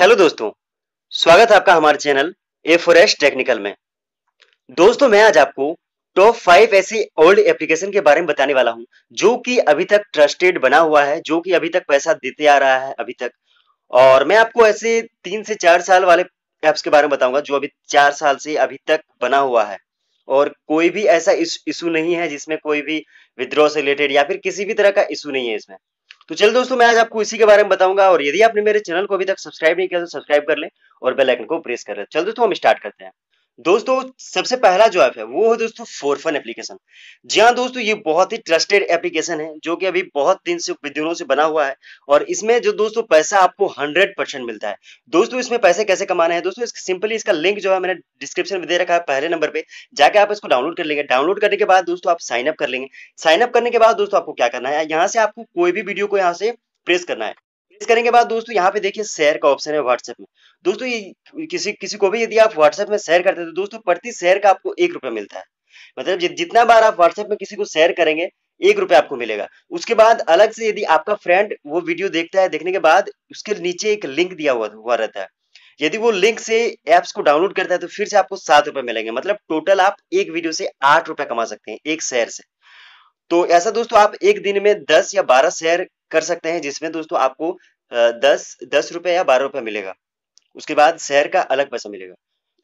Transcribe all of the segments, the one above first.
Hello दोस्तों स्वागत है आपका हमारे चैनल ए फोरेस्ट टेक्निकल में दोस्तों मैं आज आपको टॉप फाइव ऐसी ओल्ड एप्लीकेशन के बारे में बताने वाला हूं जो कि अभी तक ट्रस्टेड बना हुआ है जो कि अभी तक पैसा देते आ रहा है अभी तक और मैं आपको ऐसे तीन से चार साल वाले एप्स के बारे में बताऊंगा जो अभी चार साल से अभी तक बना हुआ है और कोई भी ऐसा इशू नहीं है जिसमें कोई भी विद्रोह से रिलेटेड या फिर किसी भी तरह का इशू नहीं है इसमें तो चल दोस्तों मैं आज आपको इसी के बारे में बताऊंगा और यदि आपने मेरे चैनल को अभी तक सब्सक्राइब नहीं किया तो सब्सक्राइब कर लें और बेलाइकन को प्रेस कर ले चल दोस्तों हम स्टार्ट करते हैं दोस्तों सबसे पहला जो ऐप है वो है दोस्तों फोरफन एप्लीकेशन जी हाँ दोस्तों ये बहुत ही ट्रस्टेड एप्लीकेशन है जो कि अभी बहुत दिन से दिनों से बना हुआ है और इसमें जो दोस्तों पैसा आपको 100 परसेंट मिलता है दोस्तों इसमें पैसे कैसे कमाने हैं दोस्तों सिंपली इसका लिंक जो है मैंने डिस्क्रिप्शन में दे रखा है पहले नंबर पर जाकर आप इसको डाउनलोड कर लेंगे डाउनलोड करने के बाद दोस्तों आप साइनअप कर लेंगे साइनअप करने के बाद दोस्तों आपको क्या करना है यहाँ से आपको कोई भी वीडियो को यहाँ से प्रेस करना है प्रेस करने के बाद दोस्तों यहाँ पे देखिए शेयर का ऑप्शन है व्हाट्सएप में दोस्तों ये किसी किसी को भी यदि आप व्हाट्सएप में शेयर करते हैं तो दोस्तों प्रति शेयर का आपको एक रुपया मिलता है मतलब जितना बार आप व्हाट्सएप में किसी को शेयर करेंगे एक रुपया आपको मिलेगा उसके बाद अलग से यदि आपका फ्रेंड वो वीडियो देखता है देखने के बाद उसके नीचे एक लिंक दिया हुआ हुआ रहता है यदि वो लिंक से एप्स को डाउनलोड करता है तो फिर से आपको सात रुपए मिलेंगे मतलब टोटल आप एक वीडियो से आठ रुपए कमा सकते हैं एक शेयर से तो ऐसा दोस्तों आप एक दिन में दस या बारह शेयर कर सकते हैं जिसमें दोस्तों आपको दस दस रुपये या बारह रुपए मिलेगा उसके बाद शेयर का अलग पैसा मिलेगा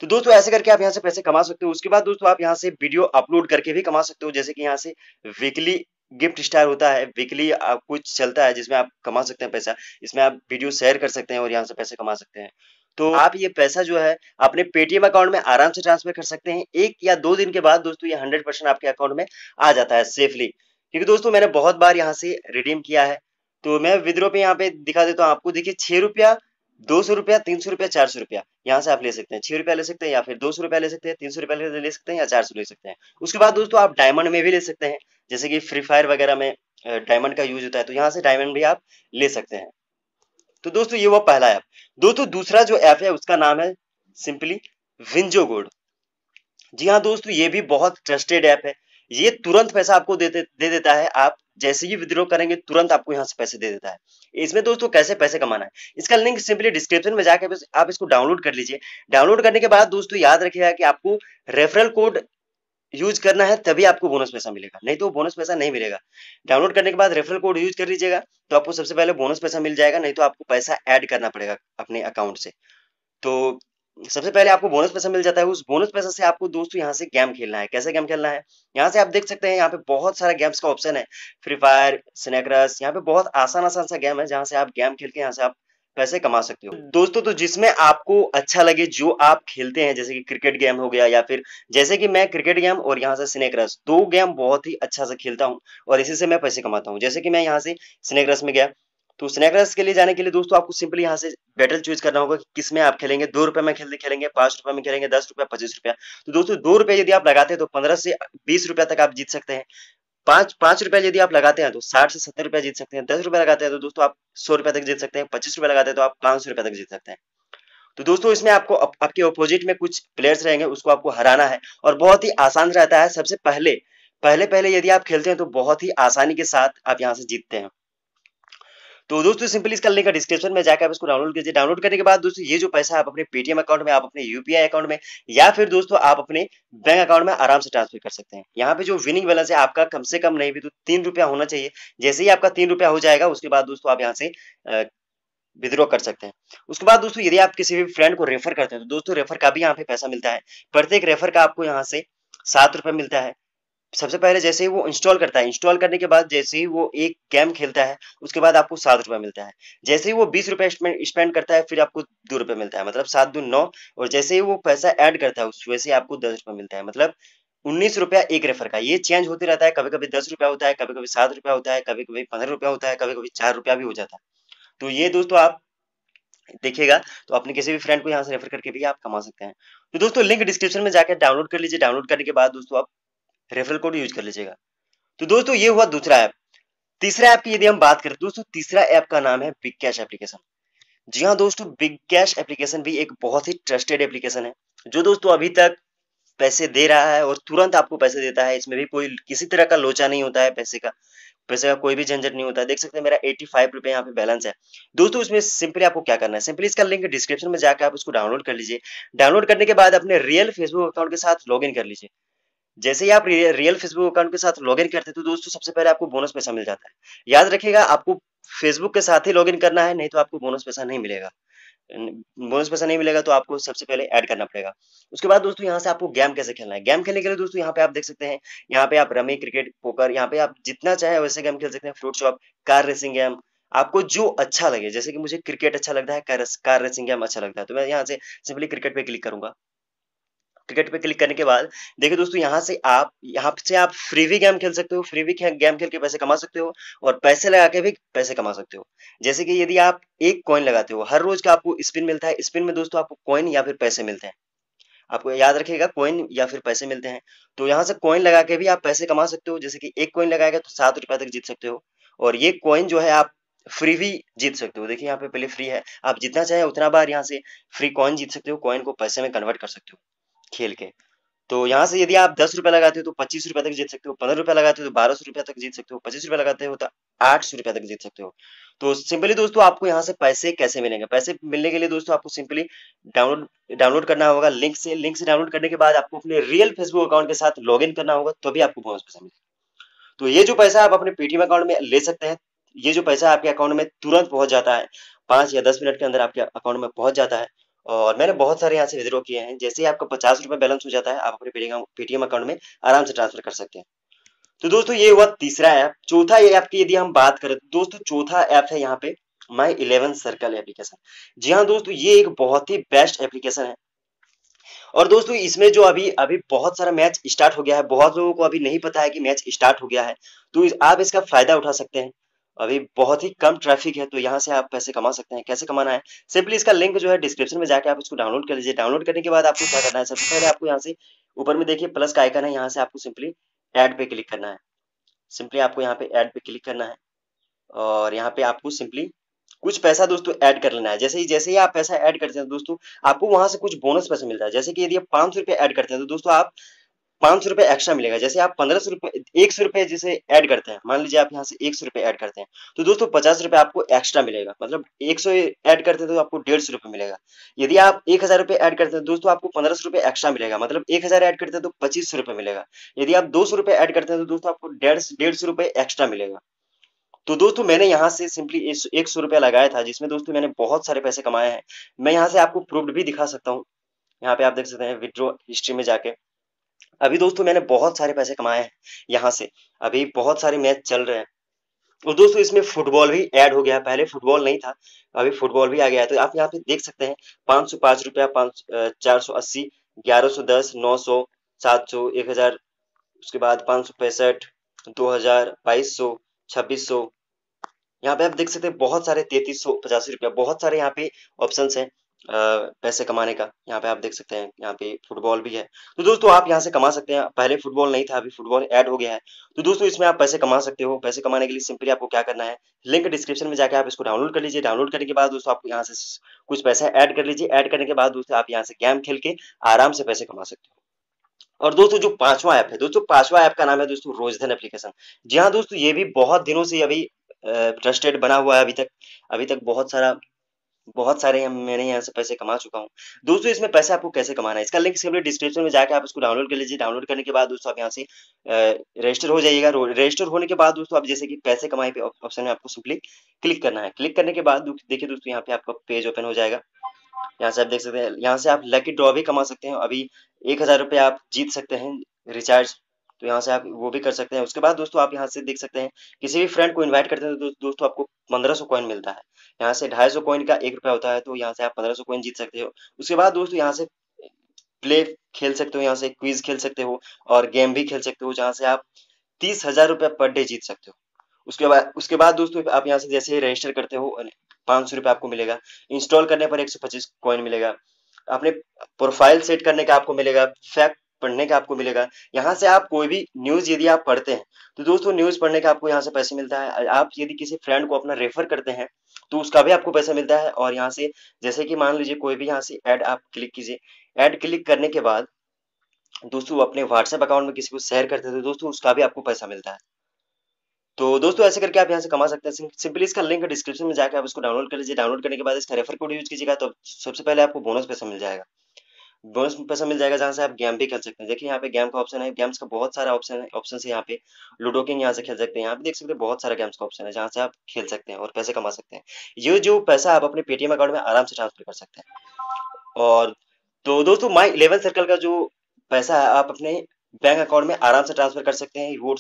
तो दोस्तों ऐसे करके आप यहाँ से पैसे कमा सकते हो उसके बाद दोस्तों आप यहाँ से वीडियो अपलोड करके भी कमा सकते हो जैसे कि यहाँ से वीकली गिफ्ट स्टार होता है वीकली कुछ चलता है जिसमें आप कमा सकते हैं पैसा इसमें आप वीडियो शेयर कर सकते हैं और यहाँ से पैसे कमा सकते हैं तो आप ये पैसा जो है अपने पेटीएम अकाउंट में आराम से ट्रांसफर कर सकते हैं एक या दो दिन के बाद दोस्तों ये हंड्रेड परसेंट आपके अकाउंट में आ जाता है सेफली क्योंकि दोस्तों मैंने बहुत बार यहाँ से रिडीम किया है तो मैं विद्रो पे यहाँ पे दिखा देता हूँ आपको देखिए छह रुपया दो सौ रुपया तीन सौ रुपया चार सौ रुपया यहाँ से आप ले सकते हैं छह रुपया ले सकते हैं या फिर दो सौ रुपया ले सकते हैं तीन सौ रुपया ले सकते हैं या चार सौ ले सकते हैं उसके बाद दोस्तों आप डायमंड में भी ले सकते हैं जैसे कि फ्री फायर वगैरह में डायमंड का यूज होता है तो यहाँ से डायमंड भी आप ले सकते हैं तो दोस्तों ये हुआ पहला ऐप दोस्तों दूसरा जो ऐप है उसका नाम है सिंपली विंजो गोड जी हाँ दोस्तों ये भी बहुत ट्रस्टेड ऐप है ये तुरंत पैसा आपको दे, दे देता है आप जैसे ही विद्रो करेंगे तुरंत आपको यहाँ से पैसे दे देता है इसमें दोस्तों कैसे पैसे कमाना है इसका लिंक सिंपली डिस्क्रिप्शन में जाकर आप इसको डाउनलोड कर लीजिए डाउनलोड करने के बाद दोस्तों याद रखिएगा कि आपको रेफरल कोड यूज करना है तभी आपको बोनस पैसा मिलेगा नहीं तो बोनस पैसा नहीं मिलेगा डाउनलोड करने के बाद रेफरल कोड यूज कर लीजिएगा तो आपको सबसे पहले बोनस पैसा मिल जाएगा नहीं तो आपको पैसा ऐड करना पड़ेगा अपने अकाउंट से तो सबसे पहले आपको बोनस पैसा मिल जाता है उस बोनस पैसा से आपको दोस्तों यहाँ से गेम खेलना है कैसे गेम खेलना है यहाँ से आप देख सकते हैं यहाँ पे बहुत सारा गेम्स का ऑप्शन है फ्री फायर स्नेक्रस यहाँ पे बहुत आसान आसान सा गेम है जहाँ से आप गेम खेल के यहाँ से आप पैसे कमा सकते हो हम्म। दोस्तों तो जिसमें आपको अच्छा लगे जो आप खेलते हैं जैसे कि क्रिकेट गेम हो गया या फिर जैसे कि मैं क्रिकेट गेम और यहाँ से स्नेक रस दो गेम बहुत ही अच्छा से खेलता हूँ और इसी से मैं पैसे कमाता हूँ जैसे कि मैं यहाँ से स्नेक रस में गया तो स्नेक रस के लिए जाने के लिए दोस्तों आपको सिंपली यहाँ से बैटल चूज करना होगा कि किस में आप खेलेंगे दो रुपए में खेलते खेलेंगे पांच रुपए में खेलेंगे दस रुपया पच्चीस रुपया तो दोस्तों दो रुपए यदि आप लगाते हैं तो पंद्रह से बीस रुपया तक आप जीत सकते हैं पांच पांच रुपया यदि आप लगाते हैं तो साठ से सत्तर रुपया जीत सकते हैं दस रुपया लगाते हैं तो दोस्तों आप सौ रुपया तक जीत सकते हैं पच्चीस रुपया लगाते हैं तो आप पांच सौ रुपया तक जीत सकते हैं तो दोस्तों इसमें आपको आपके ऑपोजिट में कुछ प्लेयर्स रहेंगे उसको आपको हराना है और बहुत ही आसान रहता है सबसे पहले पहले पहले यदि आप खेलते हैं तो बहुत ही आसानी के साथ आप यहाँ से जीतते हैं तो दोस्तों सिंपली इसका लिंक डिस्क्रिप्शन में जाकर आप इसको डाउनलोड कीजिए डाउनलोड करने के बाद दोस्तों ये जो पैसा आप अपने पेटीएम अकाउंट में आप अपने यूपीआई अकाउंट में या फिर दोस्तों आप अपने बैंक अकाउंट में आराम से ट्रांसफर कर सकते हैं यहाँ पे जो विनिंग बैलेंस है आपका कम से कम नहीं भी तो तीन रुपया होना चाहिए जैसे ही आपका तीन रुपया हो जाएगा उसके बाद दोस्तों आप यहाँ से विद्रॉ कर सकते हैं उसके बाद दोस्तों यदि आप किसी भी फ्रेंड को रेफर करते हैं तो दोस्तों रेफर का भी यहाँ पे पैसा मिलता है प्रत्येक रेफर का आपको यहाँ से सात रुपये मिलता है सबसे पहले जैसे ही वो इंस्टॉल करता है इंस्टॉल करने के बाद जैसे ही वो एक गेम खेलता है उसके बाद आपको सात रुपए मिलता है जैसे ही वो बीस रुपए स्पेंड करता है फिर आपको दो रुपए मिलता है मतलब सात दो नौ और जैसे ही वो पैसा ऐड करता है उस वैसे ही आपको दस रुपए मिलता है मतलब उन्नीस रुपया एक रेफर का ये चेंज होते रहता है कभी कभी दस रुपया होता है कभी कभी सात रुपया होता है कभी कभी पंद्रह रुपया होता है कभी कभी चार रुपया भी हो जाता है तो ये दोस्तों आप देखिएगा तो अपने किसी भी फ्रेंड को यहाँ से रेफर करके भी आप कमा सकते हैं तो दोस्तों लिंक डिस्क्रिप्शन में जाकर डाउनलोड कर लीजिए डाउनलोड करने के बाद दोस्तों आप रेफरल कोड यूज कर लीजिएगा तो दोस्तों ये हुआ दूसरा ऐप तीसरा ऐप की यदि हम बात करें दोस्तों तीसरा ऐप का नाम है बिग कैश एप्लीकेशन जी हाँ दोस्तों बिग कैश एप्लीकेशन भी एक बहुत ही ट्रस्टेड एप्लीकेशन है जो दोस्तों अभी तक पैसे दे रहा है और तुरंत आपको पैसे देता है इसमें भी कोई किसी तरह का लोचा नहीं होता है पैसे का पैसे का कोई भी झंझट नहीं होता है देख सकते हैं मेरा एट्टी फाइव रुपये यहाँ पे बैलेंस है दोस्तों इसमें सिंपली आपको क्या करना है सिंपली इसका लिंक डिस्क्रिप्शन में जाकर आप उसको डाउनलोड कर लीजिए डाउनलोड करने के बाद अपने रियल फेसबुक अकाउंट के साथ लॉग कर लीजिए जैसे ही आप रियल फेसबुक अकाउंट के साथ लॉग करते हैं तो दोस्तों सबसे पहले आपको बोनस पैसा मिल जाता है याद रखिएगा आपको फेसबुक के साथ ही लॉग करना है नहीं तो आपको बोनस पैसा नहीं मिलेगा बोनस पैसा नहीं मिलेगा तो आपको सबसे पहले ऐड करना पड़ेगा उसके बाद दोस्तों यहाँ से आपको गेम कैसे खेलना है गेम खेलने के लिए दोस्तों यहाँ पे आप देख सकते हैं यहाँ पे आप रमी क्रिकेट पोकर यहाँ पे आप जितना चाहे वैसे गेम खेल सकते हैं fruit shop car racing game आपको जो अच्छा लगे जैसे कि मुझे क्रिकेट अच्छा लगता है कार रेसिंग गेम अच्छा लगता है तो मैं यहाँ से सिंपली क्रिकेट पे क्लिक करूंगा टिकट पे क्लिक करने के बाद देखिए दोस्तों यहाँ से आप यहाँ से आप फ्री भी गेम खेल सकते हो फ्री भी गेम खेल के पैसे कमा सकते हो और पैसे लगा के भी पैसे कमा सकते हो जैसे कि यदि आप एक कॉइन लगाते हो हर रोज का आपको स्पिन मिलता है स्पिन में दोस्तों आपको कॉइन या फिर पैसे मिलते हैं आपको याद रखेगा कॉइन या फिर पैसे मिलते हैं तो यहाँ से कॉइन लगा के भी आप पैसे कमा सकते हो जैसे कि एक कॉइन लगाएगा तो सात रुपए तक जीत सकते हो और ये कॉइन जो है आप फ्री भी जीत सकते हो देखिए यहाँ पे पहले फ्री है आप जितना चाहे उतना बार यहाँ से फ्री कॉइन जीत सकते हो कॉइन को पैसे में कन्वर्ट कर सकते हो खेल के तो यहाँ से यदि आप दस रुपया लगाते हो तो पच्चीस रुपया तक जीत सकते हो पंद्रह रुपया लगाते हो तो बारह सौ रुपया तक जीत सकते हो पच्चीस रुपया लगाते हो तो आठ सौ रुपया तक जीत सकते हो तो सिंपली दोस्तों आपको यहाँ से पैसे कैसे मिलेंगे पैसे मिलने के लिए दोस्तों आपको सिंपली डाउनलोड डाउनलोड करना होगा लिंक से लिंक से डाउनलोड करने के बाद आपको अपने रियल फेसबुक अकाउंट के साथ लॉग करना होगा तभी भी आपको बहुत पैसा मिलेगा तो ये जो पैसा आप अपने पेटीएम अकाउंट में ले सकते हैं ये जो पैसा आपके अकाउंट में तुरंत पहुंच जाता है पांच या दस मिनट के अंदर आपके अकाउंट में पहुंच जाता है और मैंने बहुत सारे यहाँ से विद्रो किए हैं जैसे ही आपका पचास रुपए बैलेंस हो जाता है आप अपने पेटीएम अकाउंट में आराम से ट्रांसफर कर सकते हैं तो दोस्तों ये हुआ तीसरा ऐप चौथा ऐप की यदि हम बात करें तो दोस्तों चौथा ऐप है यहाँ पे माई इलेवन सर्कल एप्लीकेशन जी हाँ दोस्तों ये एक बहुत ही बेस्ट एप्लीकेशन है और दोस्तों इसमें जो अभी अभी बहुत सारा मैच स्टार्ट हो गया है बहुत लोगों को अभी नहीं पता है कि मैच स्टार्ट हो गया है तो आप इसका फायदा उठा सकते हैं अभी बहुत ही कम ट्रैफिक है तो यहाँ से आप पैसे कमा सकते हैं कैसे कमाना है सिंपली इसका लिंक जो है डिस्क्रिप्शन में जाके आप इसको डाउनलोड कर लीजिए डाउनलोड करने के बाद आपको क्या करना है सबसे पहले आपको यहाँ से ऊपर में देखिए प्लस का आइकन है यहाँ से आपको सिंपली एड पे क्लिक करना है सिंपली आपको यहाँ पे एड पे क्लिक करना है और यहाँ पे आपको सिंपली कुछ पैसा दोस्तों ऐड कर लेना है जैसे ही जैसे ही आप पैसा ऐड करते हैं दोस्तों आपको वहां से कुछ बोनस पैसे मिलता है जैसे कि यदि आप पांच सौ रुपया ऐड करते हैं तो दोस्तों आप पाँच सौ रुपये एक्स्ट्रा मिलेगा जैसे आप पंद्रह सौ रुपये एक सौ रुपये जैसे ऐड करते हैं मान लीजिए आप यहाँ से एक सौ रुपये ऐड करते हैं तो दोस्तों पचास रुपये आपको एक्स्ट्रा मिलेगा मतलब एक सौ ऐड करते हैं तो आपको डेढ़ सौ रुपये मिलेगा यदि आप एक हज़ार रुपये ऐड करते हैं दोस्तों आपको पंद्रह सौ रुपये एक्स्ट्रा मिलेगा मतलब एक हज़ार ऐड करते हैं तो पच्चीस सौ रुपये मिलेगा यदि आप दो सौ रुपये ऐड करते हैं तो दोस्तों आपको डेढ़ डेढ़ सौ रुपये एक्स्ट्रा मिलेगा तो दोस्तों मैंने यहाँ से सिंपली एक सौ रुपया लगाया था जिसमें दोस्तों मैंने बहुत सारे पैसे कमाए हैं मैं यहाँ से आपको प्रूफ भी दिखा सकता हूँ यहाँ पे आप देख सकते हैं विड्रो हिस्ट्री में जाके अभी दोस्तों मैंने बहुत सारे पैसे कमाए हैं यहाँ से अभी बहुत सारे मैच चल रहे हैं और दोस्तों इसमें फुटबॉल भी ऐड हो गया पहले फुटबॉल नहीं था अभी फुटबॉल भी आ गया है तो आप यहाँ पे देख सकते हैं पाँच सौ पाँच रुपया पाँच चार सौ अस्सी ग्यारह सौ दस नौ सौ सात सौ एक हजार उसके बाद पाँच सौ पैंसठ दो हजार बाईस सौ छब्बीस सौ यहाँ पे आप देख सकते हैं बहुत सारे तैतीस सौ पचासी रुपया बहुत सारे यहाँ पे ऑप्शन है पैसे कमाने का यहाँ पे आप देख सकते हैं यहाँ पे फुटबॉल भी है तो दोस्तों आप यहाँ से कमा सकते हैं पहले फुटबॉल नहीं था अभी फुटबॉल ऐड हो गया है तो दोस्तों इसमें आप पैसे कमा सकते हो पैसे कमाने के लिए सिंपली आपको क्या करना है लिंक डिस्क्रिप्शन में जाकर आप इसको डाउनलोड कर लीजिए डाउनलोड करने के बाद दोस्तों आप यहाँ से कुछ पैसा ऐड कर लीजिए ऐड करने के बाद दोस्तों आप यहाँ से गेम खेल के आराम से पैसे कमा सकते हो और दोस्तों जो पांचवा ऐप है दोस्तों पांचवा ऐप का नाम है दोस्तों रोजधन एप्लीकेशन जी हाँ दोस्तों ये भी बहुत दिनों से अभी ट्रस्टेड बना हुआ है अभी तक अभी तक बहुत सारा बहुत सारे मैंने यहाँ से पैसे कमा चुका हूँ दोस्तों इसमें पैसे आपको कैसे कमाना है इसका लिंक डिस्क्रिप्शन में जाकर आप इसको डाउनलोड कर लीजिए डाउनलोड करने के बाद दोस्तों आप यहाँ से रजिस्टर हो जाइएगा रजिस्टर होने के बाद दोस्तों आप जैसे कि पैसे कमाए पे ऑप्शन में आपको सिंपली क्लिक करना है क्लिक करने के बाद देखिए दोस्तों यहाँ पे आपका पेज ओपन हो जाएगा यहाँ से आप देख सकते हैं यहाँ से आप लकी ड्रॉ भी कमा सकते हैं अभी एक हजार आप जीत सकते हैं रिचार्ज तो यहाँ से आप वो भी कर सकते हैं उसके बाद दोस्तों आप यहाँ से देख सकते हैं किसी भी फ्रेंड को इन्वाइट करते हैं तो दोस्तों आपको पंद्रह सौ कॉइन मिलता है यहाँ से ढाई सौ कॉइन का एक रुपया होता है तो यहाँ से आप पंद्रह सौ कॉइन जीत सकते हो उसके बाद दोस्तों यहाँ से प्ले खेल सकते हो यहाँ से क्विज खेल सकते हो और गेम भी खेल सकते हो जहाँ से आप तीस हजार रुपया पर डे जीत सकते हो उसके बाद उसके बाद दोस्तों आप यहाँ से जैसे ही रजिस्टर करते हो पाँच सौ रुपया आपको मिलेगा इंस्टॉल करने पर एक सौ पच्चीस कॉइन मिलेगा अपने प्रोफाइल सेट करने का आपको मिलेगा फैक्ट पढ़ने का आपको मिलेगा यहाँ से आप कोई भी न्यूज़ यदि आप पढ़ते हैं तो दोस्तों न्यूज़ पढ़ने का आपको यहाँ से पैसे मिलता है आप यदि किसी फ्रेंड को अपना रेफर करते हैं तो उसका भी आपको पैसा मिलता है और यहाँ से जैसे कि मान लीजिए कोई भी यहाँ से एड आप क्लिक कीजिए एड क्लिक करने के बाद दोस्तों अपने व्हाट्सएप अकाउंट में किसी को शेयर करते हैं तो दोस्तों उसका भी आपको पैसा मिलता है तो दोस्तों ऐसे करके आप यहाँ से कमा सकते हैं सिंपली इसका लिंक डिस्क्रिप्शन में जाकर आप इसको डाउनलोड कर लीजिए डाउनलोड करने के बाद इसका रेफर कोड यूज कीजिएगा तो सबसे पहले आपको बोनस पैसा मिल जाएगा बोनस पैसा मिल जाएगा जहां से आप गेम भी खेल सकते हैं देखिए यहाँ पे गेम का ऑप्शन है गेम्स का बहुत सारा ऑप्शन है ऑप्शन है यहाँ पे लूडो किंग यहाँ से खेल सकते हैं यहाँ पे देख सकते हैं बहुत सारा गेम्स का ऑप्शन है जहाँ से आप खेल सकते हैं और पैसे कमा सकते हैं ये जो पैसा आप अपने पेटीएम अकाउंट में आराम से ट्रांसफर कर सकते हैं और तो दोस्तों माई इलेवन सर्कल का जो पैसा है आप अपने बैंक अकाउंट में आराम से ट्रांसफर कर सकते हैं वो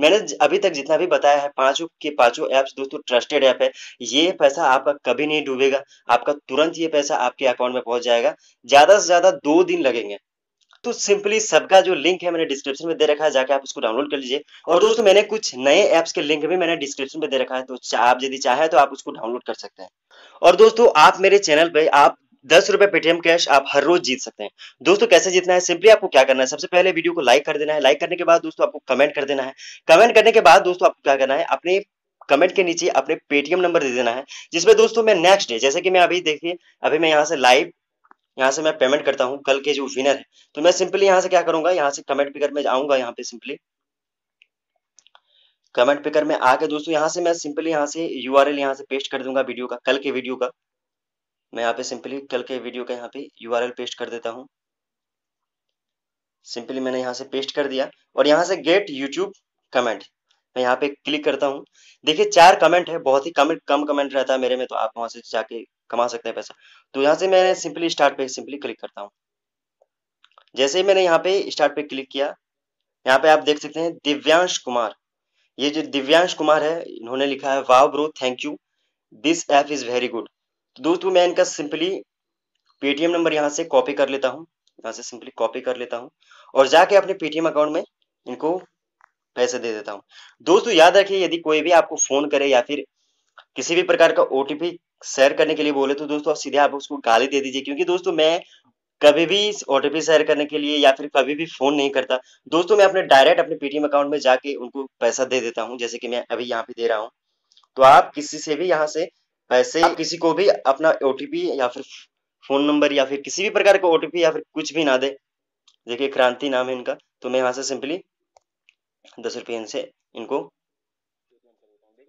मैंने अभी तक जितना भी बताया है पांचों के पांचों ऐप्स दोस्तों तो ट्रस्टेड ऐप है ये पैसा आपका कभी नहीं डूबेगा आपका तुरंत ये पैसा आपके अकाउंट में पहुंच जाएगा ज्यादा से ज्यादा दो दिन लगेंगे तो सिंपली सबका जो लिंक है मैंने डिस्क्रिप्शन में दे रखा है जाके आप उसको डाउनलोड कर लीजिए और दोस्तों मैंने कुछ नए ऐप्स के लिंक भी मैंने डिस्क्रिप्शन में दे रखा है तो आप यदि चाहे तो आप उसको डाउनलोड कर सकते हैं और दोस्तों आप मेरे चैनल पे आप दस रुपए पेटीएम कैश आप हर रोज जीत सकते हैं दोस्तों कैसे जीतना है सिंपली आपको क्या करना है सबसे पहले वीडियो को लाइक कर देना है लाइक करने के बाद दोस्तों आपको कमेंट कर देना है कमेंट करने के बाद दोस्तों आपको क्या करना है अपने कमेंट के नीचे अपने पेटीएम नंबर दे देना है जिसमें दोस्तों मैं नेक्स्ट डे जैसे कि मैं अभी देखिए अभी मैं यहाँ से लाइव यहाँ से मैं पेमेंट करता हूँ कल के जो विनर है तो मैं सिंपली यहाँ से क्या करूंगा यहाँ से कमेंट पिकर में आऊंगा यहाँ पे सिंपली कमेंट पिकर में आके दोस्तों यहाँ से मैं सिंपली यहाँ से यूआरएल यहाँ से पेस्ट कर दूंगा वीडियो का कल के वीडियो का मैं यहाँ पे सिंपली कल के वीडियो का यहाँ पे यू पेस्ट कर देता हूँ सिंपली मैंने यहाँ से पेस्ट कर दिया और यहाँ से गेट यूट्यूब कमेंट मैं यहाँ पे क्लिक करता हूँ देखिए चार कमेंट है बहुत ही कम कम कमेंट रहता है मेरे में तो आप वहां से जाके कमा सकते हैं पैसा तो यहाँ से मैंने सिंपली स्टार्ट पे सिंपली क्लिक करता हूँ जैसे ही मैंने यहाँ पे स्टार्ट पे क्लिक किया यहाँ पे आप देख सकते हैं दिव्यांश कुमार ये जो दिव्यांश कुमार है इन्होंने लिखा है वाह bro thank you this app is very good तो दोस्तों मैं इनका सिंपली पेटीएम नंबर यहाँ से कॉपी कर लेता हूँ यहाँ से सिंपली कॉपी कर लेता हूँ और जाके अपने पेटीएम अकाउंट में इनको पैसे दे देता हूँ दोस्तों याद रखिए यदि कोई भी आपको फोन करे या फिर किसी भी प्रकार का ओटीपी शेयर करने के लिए बोले तो दोस्तों आप सीधे आप उसको गाली दे दीजिए क्योंकि दोस्तों मैं कभी भी ओटीपी शेयर करने के लिए या फिर कभी भी फोन नहीं करता दोस्तों मैं अपने डायरेक्ट अपने पेटीएम अकाउंट में जाके उनको पैसा दे देता हूँ जैसे कि मैं अभी यहाँ पे दे रहा हूँ तो आप किसी से भी यहाँ से वैसे आप किसी को भी अपना ओ या फिर फोन नंबर या फिर किसी भी प्रकार का ओ या फिर कुछ भी ना दे देखिए क्रांति नाम है इनका तो मैं यहाँ से सिंपली दस रुपये इनसे इनको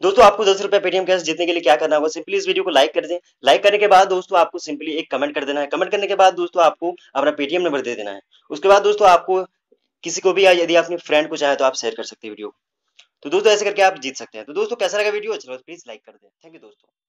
दोस्तों आपको दस रुपये पेटीएम कैश जीतने के लिए क्या करना होगा सिंपली इस वीडियो को लाइक कर दें लाइक करने के बाद दोस्तों आपको सिंपली एक कमेंट कर देना है कमेंट करने के बाद दोस्तों आपको अपना पेटीएम नंबर दे देना है उसके बाद दोस्तों आपको किसी को भी या यदि अपने फ्रेंड को चाहे तो आप शेयर कर सकते हैं वीडियो तो दोस्तों ऐसे करके आप जीत सकते हैं तो दोस्तों कैसा लगा वीडियो अच्छा प्लीज लाइक कर दें थैंक यू दोस्तों